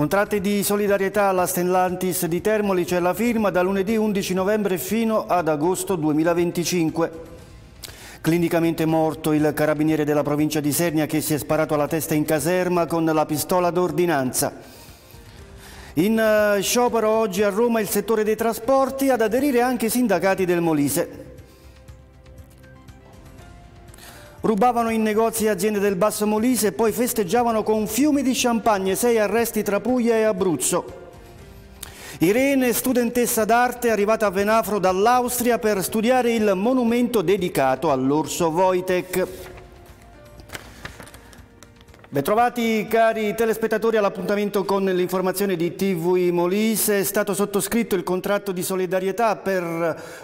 Contratti di solidarietà alla Stellantis di Termoli c'è la firma da lunedì 11 novembre fino ad agosto 2025. Clinicamente morto il carabiniere della provincia di Sernia che si è sparato alla testa in caserma con la pistola d'ordinanza. In eh, sciopero oggi a Roma il settore dei trasporti ad aderire anche i sindacati del Molise. Rubavano in negozi e aziende del Basso Molise e poi festeggiavano con fiumi di champagne, sei arresti tra Puglia e Abruzzo. Irene, studentessa d'arte, arrivata a Venafro dall'Austria per studiare il monumento dedicato all'orso Wojtek. Bentrovati cari telespettatori all'appuntamento con l'informazione di TV Molise. È stato sottoscritto il contratto di solidarietà per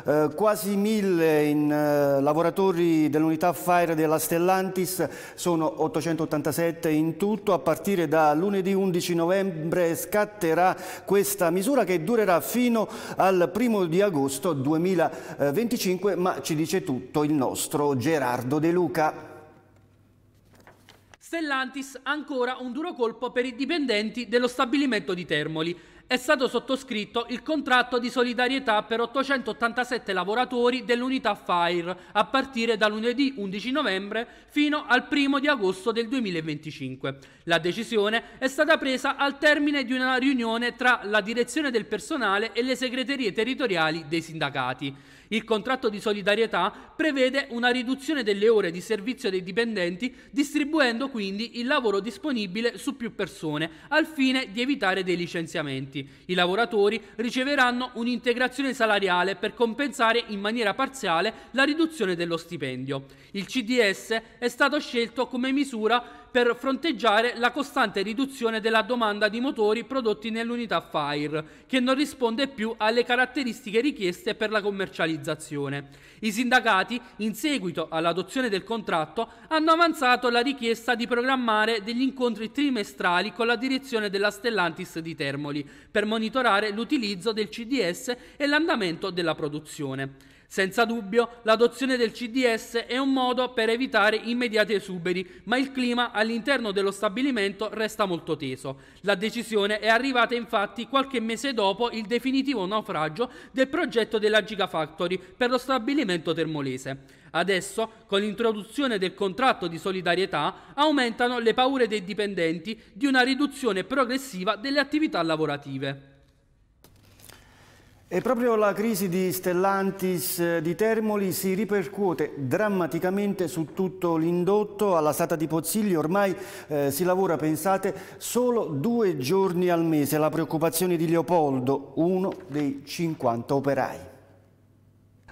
eh, quasi mille in, eh, lavoratori dell'unità Fire della Stellantis, sono 887 in tutto. A partire da lunedì 11 novembre scatterà questa misura che durerà fino al primo di agosto 2025, ma ci dice tutto il nostro Gerardo De Luca. Stellantis ancora un duro colpo per i dipendenti dello stabilimento di Termoli è stato sottoscritto il contratto di solidarietà per 887 lavoratori dell'unità FIRE a partire da lunedì 11 novembre fino al 1 di agosto del 2025. La decisione è stata presa al termine di una riunione tra la direzione del personale e le segreterie territoriali dei sindacati. Il contratto di solidarietà prevede una riduzione delle ore di servizio dei dipendenti, distribuendo quindi il lavoro disponibile su più persone, al fine di evitare dei licenziamenti dipendenti. I lavoratori riceveranno un'integrazione salariale per compensare in maniera parziale la riduzione dello stipendio. Il CDS è stato scelto come misura per fronteggiare la costante riduzione della domanda di motori prodotti nell'unità Fire, che non risponde più alle caratteristiche richieste per la commercializzazione. I sindacati, in seguito all'adozione del contratto, hanno avanzato la richiesta di programmare degli incontri trimestrali con la direzione della Stellantis di Termoli per monitorare l'utilizzo del CDS e l'andamento della produzione. Senza dubbio, l'adozione del CDS è un modo per evitare immediati esuberi, ma il clima all'interno dello stabilimento resta molto teso. La decisione è arrivata infatti qualche mese dopo il definitivo naufragio del progetto della Gigafactory per lo stabilimento termolese. Adesso, con l'introduzione del contratto di solidarietà, aumentano le paure dei dipendenti di una riduzione progressiva delle attività lavorative. E proprio la crisi di Stellantis eh, di Termoli si ripercuote drammaticamente su tutto l'indotto. Alla Sata di Pozzigli ormai eh, si lavora, pensate, solo due giorni al mese. La preoccupazione di Leopoldo, uno dei 50 operai.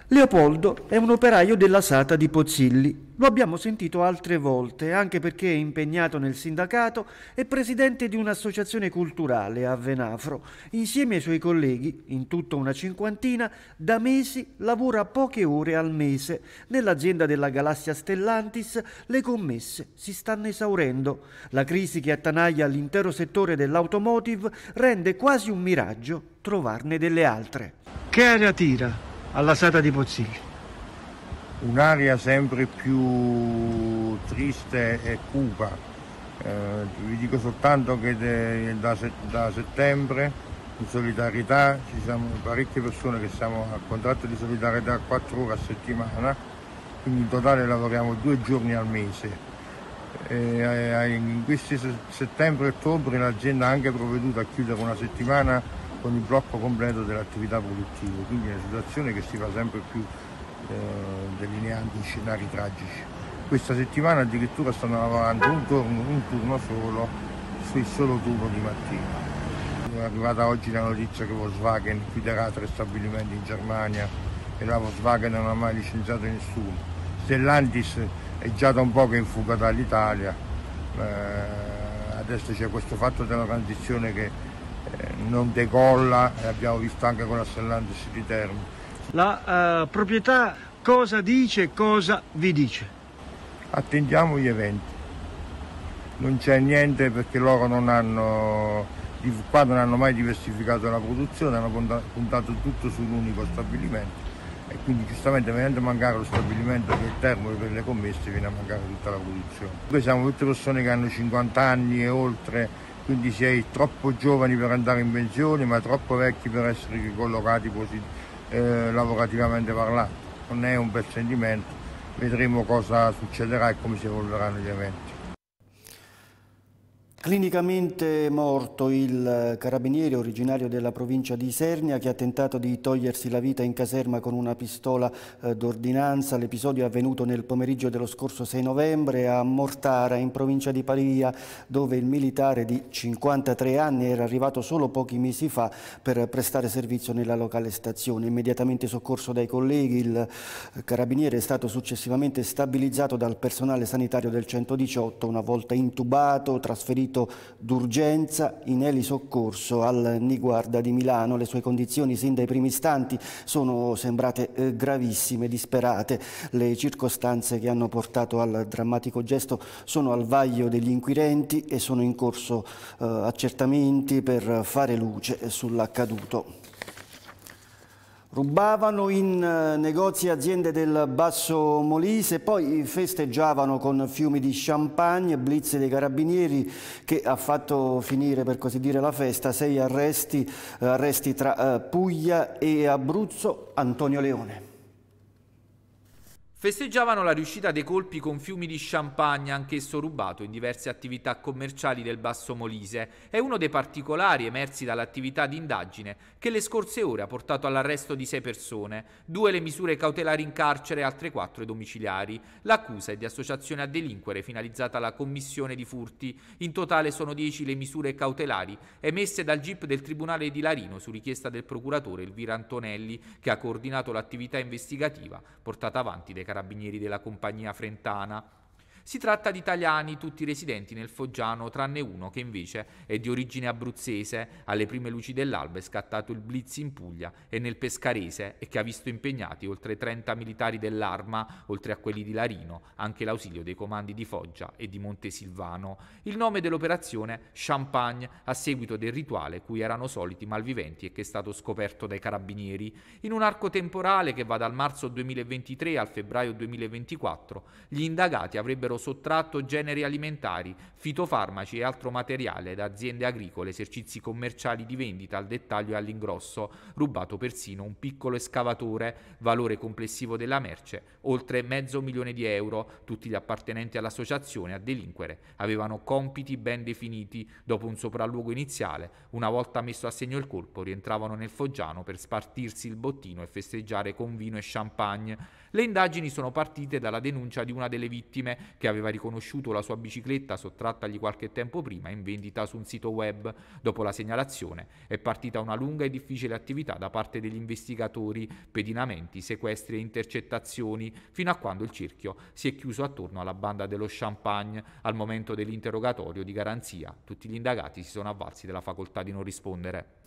Leopoldo è un operaio della Sata di Pozzilli. Lo abbiamo sentito altre volte, anche perché è impegnato nel sindacato e presidente di un'associazione culturale a Venafro. Insieme ai suoi colleghi, in tutta una cinquantina, da mesi lavora poche ore al mese. Nell'azienda della galassia Stellantis le commesse si stanno esaurendo. La crisi che attanaglia l'intero settore dell'automotive rende quasi un miraggio trovarne delle altre. Che aria tira? alla seta di Pozziglio. Un'area sempre più triste e cupa. Eh, vi dico soltanto che de, da, da, settembre in solidarietà ci sono parecchie persone che siamo a contratto di solidarietà 4 ore a settimana, quindi in totale lavoriamo due giorni al mese. E, eh, in questi settembre e ottobre l'azienda ha anche provveduto a chiudere una settimana con il blocco completo dell'attività produttiva, quindi è una situazione che si fa sempre più eh, delineando scenari tragici. Questa settimana addirittura stanno lavorando un turno, un turno solo sul solo turno di mattina. È arrivata oggi la notizia che Volkswagen chiuderà tre stabilimenti in Germania e la Volkswagen non ha mai licenziato nessuno. Stellantis è già da un po' che è in fuga dall'Italia, eh, adesso c'è questo fatto della transizione che non decolla e abbiamo visto anche con Assellantis di Termo. La eh, proprietà cosa dice e cosa vi dice? Attendiamo gli eventi. Non c'è niente perché loro non hanno, qua non hanno mai diversificato la produzione, hanno puntato tutto su un unico stabilimento e quindi giustamente venendo a mancare lo stabilimento del termo per le commesse viene a mancare tutta la produzione. Noi siamo tutte persone che hanno 50 anni e oltre quindi sei troppo giovani per andare in pensione ma troppo vecchi per essere ricollocati eh, lavorativamente parlando. Non è un bel sentimento, vedremo cosa succederà e come si evolveranno gli eventi. Clinicamente morto il carabiniere originario della provincia di Isernia che ha tentato di togliersi la vita in caserma con una pistola eh, d'ordinanza. L'episodio è avvenuto nel pomeriggio dello scorso 6 novembre a Mortara in provincia di Pavia dove il militare di 53 anni era arrivato solo pochi mesi fa per prestare servizio nella locale stazione. Immediatamente soccorso dai colleghi il carabiniere è stato successivamente stabilizzato dal personale sanitario del 118 una volta intubato, trasferito trasferito d'urgenza in elisoccorso al Niguarda di Milano. Le sue condizioni sin dai primi istanti sono sembrate eh, gravissime, disperate. Le circostanze che hanno portato al drammatico gesto sono al vaglio degli inquirenti e sono in corso eh, accertamenti per fare luce sull'accaduto. Rubavano in eh, negozi e aziende del Basso Molise, poi festeggiavano con fiumi di champagne, blitz dei carabinieri che ha fatto finire per così dire la festa, sei arresti, eh, arresti tra eh, Puglia e Abruzzo, Antonio Leone. Festeggiavano la riuscita dei colpi con fiumi di champagne, anch'esso rubato in diverse attività commerciali del Basso Molise. È uno dei particolari emersi dall'attività di indagine che le scorse ore ha portato all'arresto di sei persone, due le misure cautelari in carcere e altre quattro i domiciliari. L'accusa è di associazione a delinquere finalizzata alla commissione di furti. In totale sono dieci le misure cautelari emesse dal GIP del Tribunale di Larino su richiesta del procuratore Elvira Antonelli, che ha coordinato l'attività investigativa portata avanti dai carabinieri carabinieri della compagnia frentana si tratta di italiani tutti residenti nel Foggiano, tranne uno che invece è di origine abruzzese. Alle prime luci dell'alba è scattato il blitz in Puglia e nel Pescarese e che ha visto impegnati oltre 30 militari dell'arma, oltre a quelli di Larino, anche l'ausilio dei comandi di Foggia e di Montesilvano. Il nome dell'operazione Champagne, a seguito del rituale cui erano soliti i malviventi e che è stato scoperto dai carabinieri. In un arco temporale che va dal marzo 2023 al febbraio 2024, gli indagati avrebbero avrebbero sottratto generi alimentari, fitofarmaci e altro materiale da aziende agricole, esercizi commerciali di vendita al dettaglio e all'ingrosso, rubato persino un piccolo escavatore, valore complessivo della merce, oltre mezzo milione di euro. Tutti gli appartenenti all'associazione a delinquere avevano compiti ben definiti. Dopo un sopralluogo iniziale, una volta messo a segno il colpo, rientravano nel Foggiano per spartirsi il bottino e festeggiare con vino e champagne. Le indagini sono partite dalla denuncia di una delle vittime che che aveva riconosciuto la sua bicicletta sottrattagli qualche tempo prima in vendita su un sito web. Dopo la segnalazione è partita una lunga e difficile attività da parte degli investigatori, pedinamenti, sequestri e intercettazioni, fino a quando il cerchio si è chiuso attorno alla banda dello Champagne al momento dell'interrogatorio di garanzia. Tutti gli indagati si sono avvalsi della facoltà di non rispondere.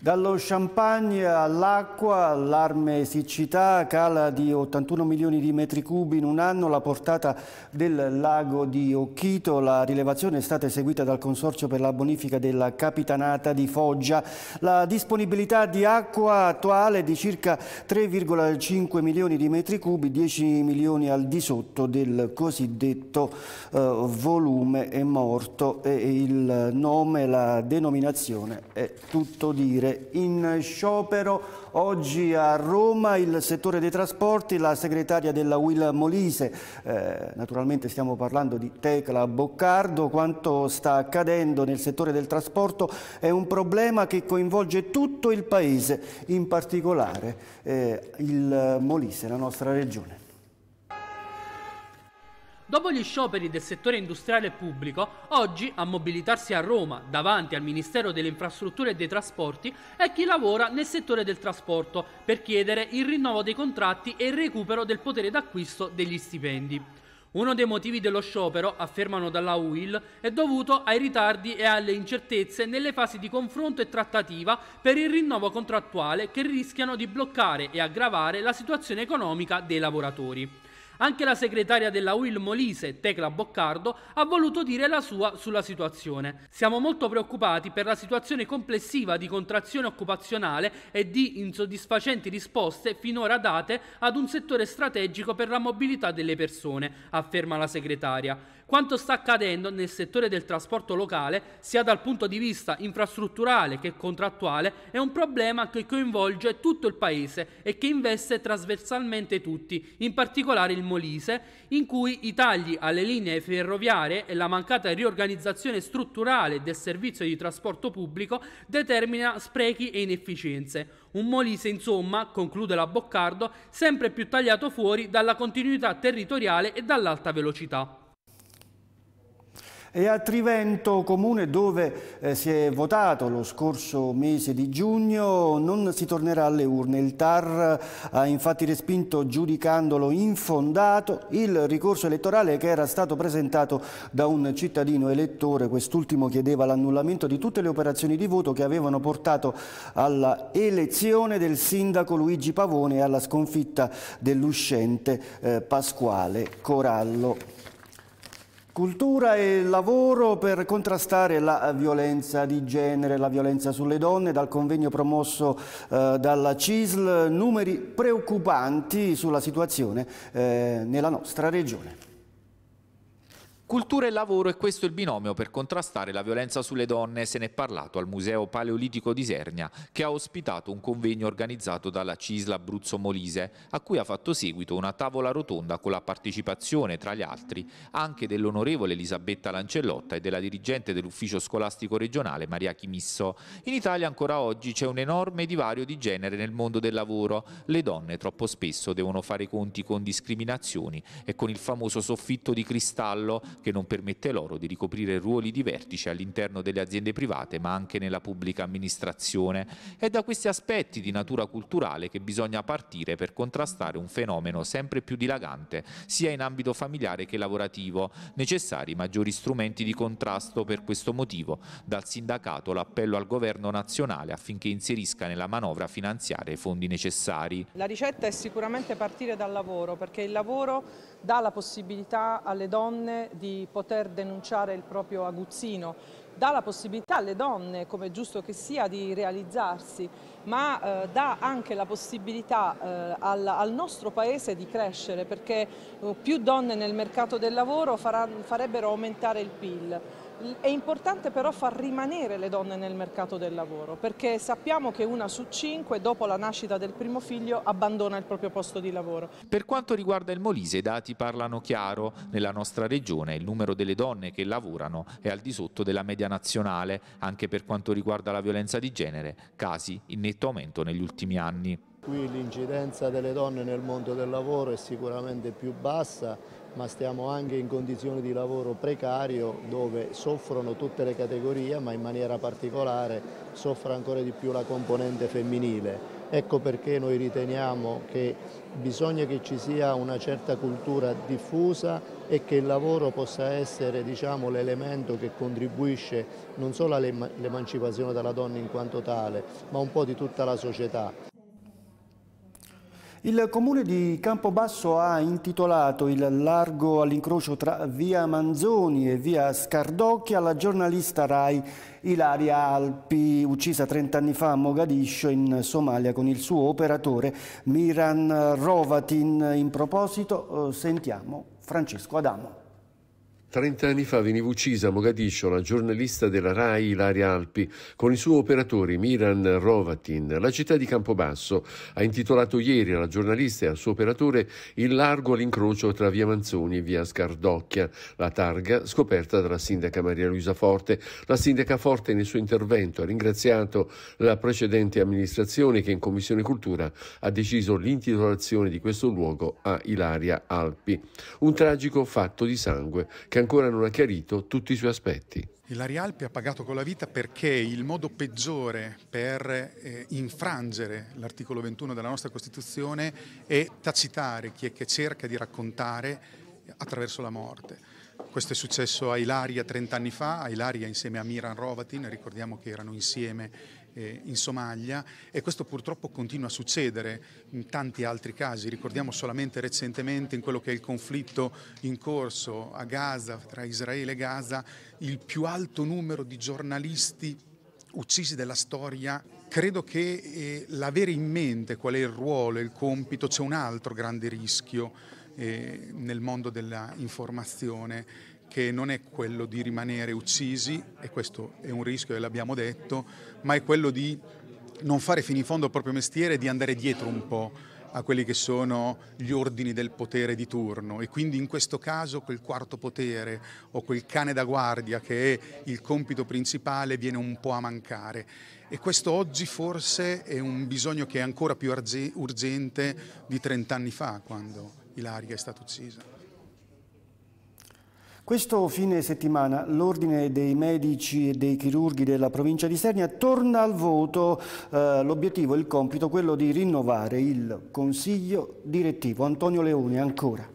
Dallo champagne all'acqua, allarme siccità cala di 81 milioni di metri cubi in un anno la portata del lago di Occhito. La rilevazione è stata eseguita dal Consorzio per la bonifica della Capitanata di Foggia. La disponibilità di acqua attuale è di circa 3,5 milioni di metri cubi, 10 milioni al di sotto del cosiddetto eh, volume morto. E il nome, la denominazione è tutto dire dire in sciopero oggi a Roma il settore dei trasporti, la segretaria della Will Molise, eh, naturalmente stiamo parlando di Tecla Boccardo, quanto sta accadendo nel settore del trasporto è un problema che coinvolge tutto il Paese, in particolare eh, il Molise, la nostra regione. Dopo gli scioperi del settore industriale e pubblico, oggi a mobilitarsi a Roma, davanti al Ministero delle Infrastrutture e dei Trasporti, è chi lavora nel settore del trasporto per chiedere il rinnovo dei contratti e il recupero del potere d'acquisto degli stipendi. Uno dei motivi dello sciopero, affermano dalla UIL, è dovuto ai ritardi e alle incertezze nelle fasi di confronto e trattativa per il rinnovo contrattuale che rischiano di bloccare e aggravare la situazione economica dei lavoratori. Anche la segretaria della UIL Molise, Tecla Boccardo, ha voluto dire la sua sulla situazione. Siamo molto preoccupati per la situazione complessiva di contrazione occupazionale e di insoddisfacenti risposte finora date ad un settore strategico per la mobilità delle persone, afferma la segretaria quanto sta accadendo nel settore del trasporto locale, sia dal punto di vista infrastrutturale che contrattuale, è un problema che coinvolge tutto il Paese e che investe trasversalmente tutti, in particolare il Molise, in cui i tagli alle linee ferroviarie e la mancata riorganizzazione strutturale del servizio di trasporto pubblico determina sprechi e inefficienze. Un Molise, insomma, conclude la Boccardo, sempre più tagliato fuori dalla continuità territoriale e dall'alta velocità. E a Trivento, comune dove eh, si è votato lo scorso mese di giugno, non si tornerà alle urne. Il TAR ha infatti respinto, giudicandolo infondato, il ricorso elettorale che era stato presentato da un cittadino elettore. Quest'ultimo chiedeva l'annullamento di tutte le operazioni di voto che avevano portato alla elezione del sindaco Luigi Pavone e alla sconfitta dell'uscente eh, Pasquale Corallo. Cultura e lavoro per contrastare la violenza di genere, la violenza sulle donne, dal convegno promosso eh, dalla CISL, numeri preoccupanti sulla situazione eh, nella nostra regione. Cultura e lavoro è questo il binomio per contrastare la violenza sulle donne, se ne è parlato al Museo Paleolitico di Sernia, che ha ospitato un convegno organizzato dalla Cisla Abruzzo Molise, a cui ha fatto seguito una tavola rotonda con la partecipazione, tra gli altri, anche dell'onorevole Elisabetta Lancellotta e della dirigente dell'ufficio scolastico regionale Maria Chimisso. In Italia ancora oggi c'è un enorme divario di genere nel mondo del lavoro. Le donne troppo spesso devono fare conti con discriminazioni e con il famoso soffitto di cristallo che non permette loro di ricoprire ruoli di vertice all'interno delle aziende private ma anche nella pubblica amministrazione. È da questi aspetti di natura culturale che bisogna partire per contrastare un fenomeno sempre più dilagante sia in ambito familiare che lavorativo, necessari maggiori strumenti di contrasto per questo motivo, dal sindacato l'appello al governo nazionale affinché inserisca nella manovra finanziaria i fondi necessari. La ricetta è sicuramente partire dal lavoro perché il lavoro dà la possibilità alle donne di poter denunciare il proprio aguzzino, dà la possibilità alle donne, come è giusto che sia, di realizzarsi, ma eh, dà anche la possibilità eh, al, al, nostro Paese di crescere, perché eh, più donne nel mercato del lavoro faranno, farebbero aumentare il PIL. È importante però far rimanere le donne nel mercato del lavoro perché sappiamo che una su cinque dopo la nascita del primo figlio abbandona il proprio posto di lavoro. Per quanto riguarda il Molise i dati parlano chiaro. Nella nostra regione il numero delle donne che lavorano è al di sotto della media nazionale anche per quanto riguarda la violenza di genere, casi in netto aumento negli ultimi anni. Qui l'incidenza delle donne nel mondo del lavoro è sicuramente più bassa ma stiamo anche in condizioni di lavoro precario dove soffrono tutte le categorie, ma in maniera particolare soffre ancora di più la componente femminile. Ecco perché noi riteniamo che bisogna che ci sia una certa cultura diffusa e che il lavoro possa essere diciamo, l'elemento che contribuisce non solo all'emancipazione della donna in quanto tale, ma un po' di tutta la società. Il comune di Campobasso ha intitolato il largo all'incrocio tra via Manzoni e via Scardocchi alla giornalista Rai Ilaria Alpi, uccisa 30 anni fa a Mogadiscio in Somalia con il suo operatore Miran Rovatin. In proposito eh, sentiamo Francesco Adamo. Trent'anni fa veniva uccisa a Mogadiscio la giornalista della RAI Ilaria Alpi con il suo operatore Miran Rovatin. La città di Campobasso ha intitolato ieri alla giornalista e al suo operatore il largo all'incrocio tra via Manzoni e via Scardocchia, la targa scoperta dalla sindaca Maria Luisa Forte. La sindaca Forte nel suo intervento ha ringraziato la precedente amministrazione che in Commissione Cultura ha deciso l'intitolazione di questo luogo a Ilaria Alpi. Un tragico fatto di sangue che che ancora non ha chiarito tutti i suoi aspetti. Ilaria Alpi ha pagato con la vita perché il modo peggiore per eh, infrangere l'articolo 21 della nostra Costituzione è tacitare chi è che cerca di raccontare attraverso la morte. Questo è successo a Ilaria 30 anni fa, a Ilaria insieme a Miran Rovatin, ricordiamo che erano insieme eh, in Somalia e questo purtroppo continua a succedere in tanti altri casi. Ricordiamo solamente recentemente in quello che è il conflitto in corso a Gaza, tra Israele e Gaza, il più alto numero di giornalisti uccisi della storia Credo che eh, l'avere in mente qual è il ruolo e il compito, c'è un altro grande rischio eh, nel mondo dell'informazione che non è quello di rimanere uccisi, e questo è un rischio e l'abbiamo detto, ma è quello di non fare fino in fondo il proprio mestiere e di andare dietro un po' a quelli che sono gli ordini del potere di turno e quindi in questo caso quel quarto potere o quel cane da guardia che è il compito principale viene un po' a mancare e questo oggi forse è un bisogno che è ancora più urgente di 30 anni fa quando Ilaria è stata uccisa. Questo fine settimana l'Ordine dei Medici e dei Chirurghi della provincia di Sernia torna al voto eh, l'obiettivo, il compito, quello di rinnovare il Consiglio direttivo. Antonio Leone, ancora.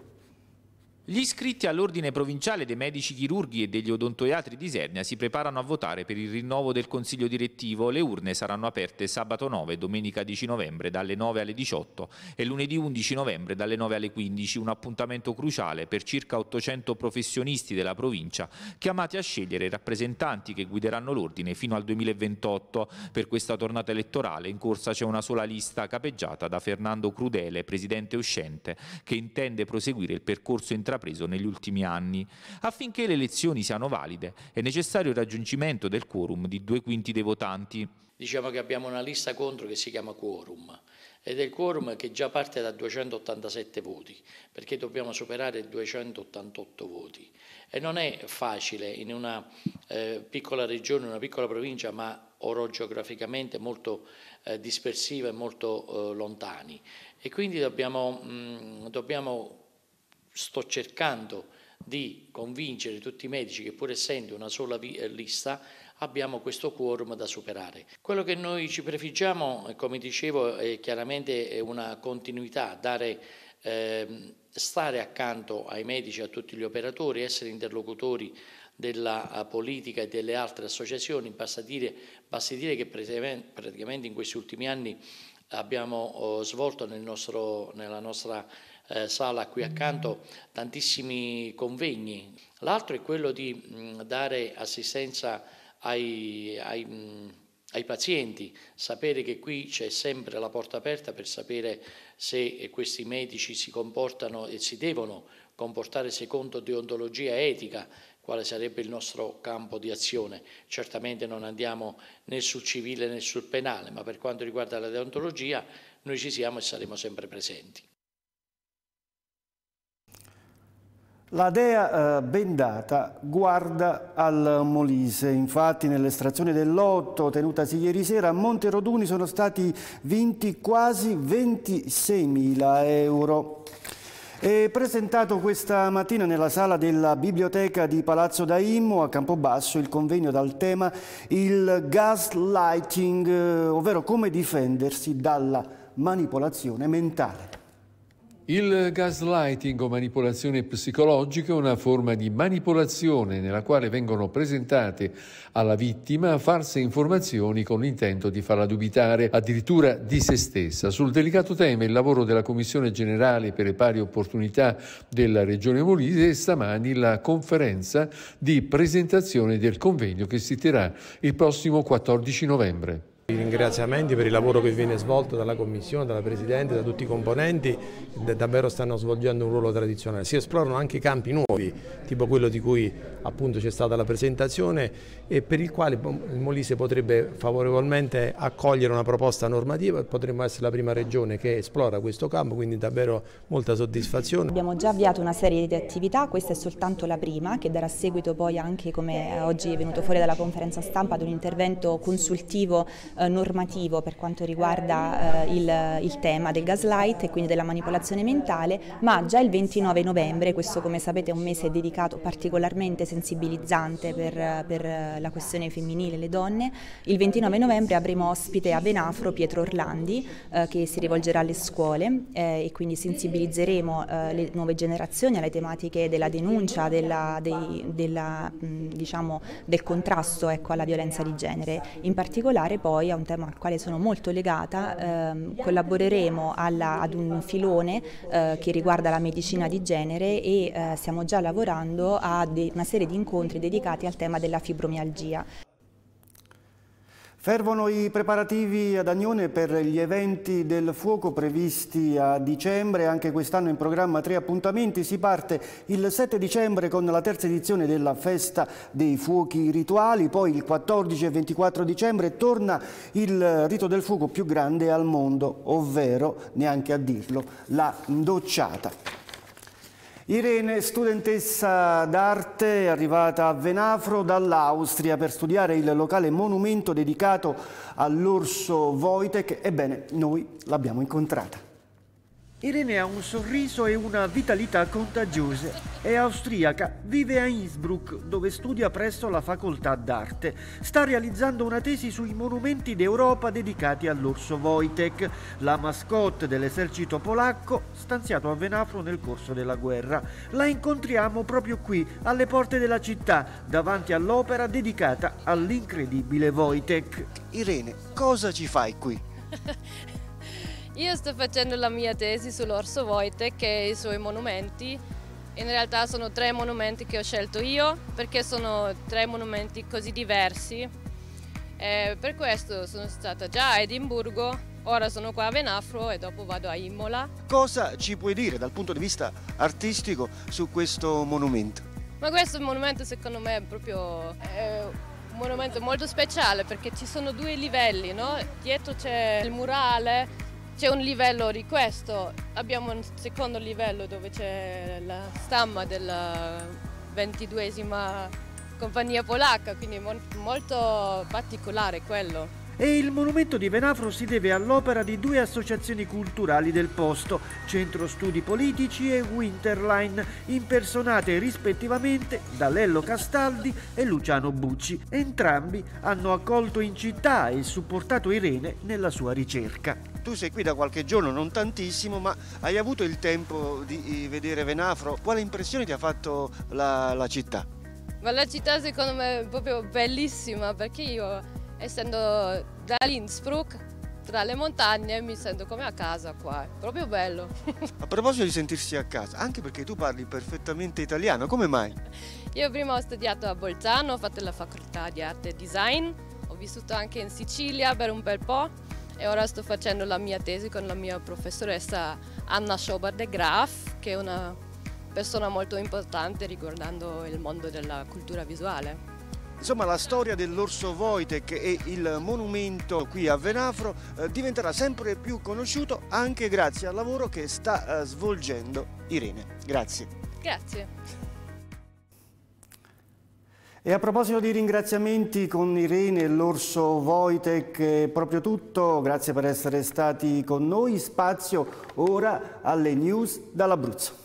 Gli iscritti all'Ordine Provinciale dei Medici Chirurghi e degli Odontoiatri di Isernia si preparano a votare per il rinnovo del Consiglio Direttivo. Le urne saranno aperte sabato 9 e domenica 10 novembre dalle 9 alle 18 e lunedì 11 novembre dalle 9 alle 15, un appuntamento cruciale per circa 800 professionisti della provincia chiamati a scegliere i rappresentanti che guideranno l'Ordine fino al 2028. Per questa tornata elettorale in corsa c'è una sola lista capeggiata da Fernando Crudele, presidente uscente, che intende proseguire il percorso internazionale intrapreso negli ultimi anni. Affinché le elezioni siano valide è necessario il raggiungimento del quorum di due quinti dei votanti. Diciamo che abbiamo una lista contro che si chiama quorum ed è il quorum che già parte da 287 voti, perché dobbiamo superare 288 voti. E non è facile in una eh, piccola regione, una piccola provincia, ma orogeograficamente molto eh, dispersiva e molto eh, lontani. E quindi dobbiamo, mh, mm, dobbiamo sto cercando di convincere tutti i medici che pur essendo una sola eh, lista abbiamo questo quorum da superare. Quello che noi ci prefiggiamo, eh, come dicevo, è chiaramente una continuità, dare, eh, stare accanto ai medici, a tutti gli operatori, essere interlocutori della eh, politica e delle altre associazioni, basta dire, basta dire che praticamente in questi ultimi anni abbiamo oh, svolto nel nostro, nella nostra eh, sala qui accanto tantissimi convegni. L'altro è quello di mh, mm, dare assistenza ai, ai mh, mm, ai pazienti, sapere che qui c'è sempre la porta aperta per sapere se questi medici si comportano e si devono comportare secondo deontologia etica, quale sarebbe il nostro campo di azione. Certamente non andiamo né sul civile né sul penale, ma per quanto riguarda la deontologia noi ci siamo e saremo sempre presenti. La dea eh, bendata guarda al Molise, infatti nell'estrazione dell'otto tenutasi ieri sera a Monte Roduni sono stati vinti quasi 26.000 euro. È presentato questa mattina nella sala della biblioteca di Palazzo Daimmo a Campobasso il convegno dal tema il gaslighting, eh, ovvero come difendersi dalla manipolazione mentale. Il gaslighting o manipolazione psicologica è una forma di manipolazione nella quale vengono presentate alla vittima false informazioni con l'intento di farla dubitare addirittura di se stessa. Sul delicato tema il lavoro della Commissione Generale per le Pari Opportunità della Regione Molise è stamani la conferenza di presentazione del convegno che si terrà il prossimo 14 novembre. I ringraziamenti per il lavoro che viene svolto dalla Commissione, dalla Presidente, da tutti i componenti, davvero stanno svolgendo un ruolo tradizionale. Si esplorano anche campi nuovi, tipo quello di cui appunto c'è stata la presentazione e per il quale boh, il Molise potrebbe favorevolmente accogliere una proposta normativa e potremmo essere la prima regione che esplora questo campo, quindi davvero molta soddisfazione. Abbiamo già avviato una serie di attività, questa è soltanto la prima che darà seguito poi anche come eh, oggi è venuto fuori dalla conferenza stampa ad un intervento consultivo eh, normativo per quanto riguarda eh, il, il tema del gaslight e quindi della manipolazione mentale, ma già il 29 novembre, questo come sapete è un mese dedicato particolarmente sensibilizzante per, per, la questione femminile, le donne. Il 29 novembre avremo ospite a Benafro Pietro Orlandi eh, che si rivolgerà alle scuole eh, e quindi sensibilizzeremo eh, le nuove generazioni alle tematiche della denuncia, della, dei, della, mh, mm, diciamo, del contrasto ecco, alla violenza di genere. In particolare poi a un tema al quale sono molto legata, ehm, collaboreremo alla, ad un filone eh, che riguarda la medicina di genere e eh, stiamo già lavorando a una serie serie di incontri dedicati al tema della fibromialgia. Fervono i preparativi ad Agnone per gli eventi del fuoco previsti a dicembre, anche quest'anno in programma tre appuntamenti, si parte il 7 dicembre con la terza edizione della festa dei fuochi rituali, poi il 14 e 24 dicembre torna il rito del fuoco più grande al mondo, ovvero, neanche a dirlo, la docciata. Irene, studentessa d'arte, arrivata a Venafro dall'Austria per studiare il locale monumento dedicato all'orso Wojtek, ebbene noi l'abbiamo incontrata. Irene ha un sorriso e una vitalità contagiose. È austriaca, vive a Innsbruck, dove studia presso la facoltà d'arte. Sta realizzando una tesi sui monumenti d'Europa dedicati all'orso Wojtek, la mascotte dell'esercito polacco stanziato a Venafro nel corso della guerra. La incontriamo proprio qui, alle porte della città, davanti all'opera dedicata all'incredibile Wojtek. Irene, cosa ci fai qui? Io sto facendo la mia tesi sull'Orso Wojtek e i suoi monumenti. In realtà sono tre monumenti che ho scelto io perché sono tre monumenti così diversi. E per questo sono stata già a Edimburgo, ora sono qua a Venafro e dopo vado a Imola. Cosa ci puoi dire dal punto di vista artistico su questo monumento? Ma questo monumento secondo me è proprio è eh, un monumento molto speciale perché ci sono due livelli, no? Dietro c'è il murale c'è un livello di questo, abbiamo un secondo livello dove c'è la stamma della ventiduesima compagnia polacca, quindi molto particolare quello. E il monumento di Venafro si deve all'opera di due associazioni culturali del posto, Centro Studi Politici e Winterline, impersonate rispettivamente da Lello Castaldi e Luciano Bucci. Entrambi hanno accolto in città e supportato Irene nella sua ricerca. Tu sei qui da qualche giorno, non tantissimo, ma hai avuto il tempo di eh, vedere Venafro. Quale impressione ti ha fatto la, la città? Ma la città secondo me è proprio bellissima perché io, essendo da Innsbruck, tra le montagne mi sento come a casa qua, è proprio bello. A proposito di sentirsi a casa, anche perché tu parli perfettamente italiano, come mai? Io prima ho studiato a Bolzano, ho fatto la facoltà di arte e design, ho vissuto anche in Sicilia per un bel po' e ora sto facendo la mia tesi con la mia professoressa Anna Schober de Graaf, che è una persona molto importante riguardando il mondo della cultura visuale. Insomma la storia dell'orso Wojtek e il monumento qui a Venafro eh, diventerà sempre più conosciuto anche grazie al lavoro che sta eh, svolgendo Irene. Grazie. Grazie. E a proposito di ringraziamenti con Irene e l'orso Wojtek, proprio tutto, grazie per essere stati con noi, spazio ora alle news dall'Abruzzo.